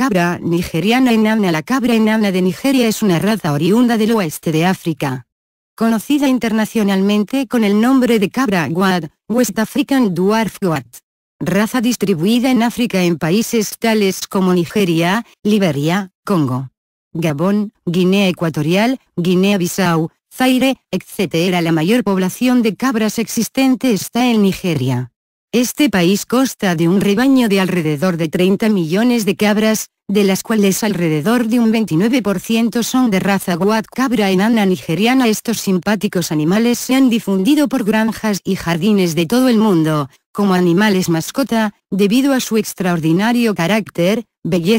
cabra nigeriana enamna La cabra enana de Nigeria es una raza oriunda del oeste de África. Conocida internacionalmente con el nombre de cabra guad, West African Dwarf Guad. Raza distribuida en África en países tales como Nigeria, Liberia, Congo, Gabón, Guinea Ecuatorial, Guinea-Bissau, Zaire, etc. La mayor población de cabras existente está en Nigeria. Este país consta de un rebaño de alrededor de 30 millones de cabras, de las cuales alrededor de un 29% son de raza guad cabra enana nigeriana. Estos simpáticos animales se han difundido por granjas y jardines de todo el mundo, como animales mascota, debido a su extraordinario carácter, belleza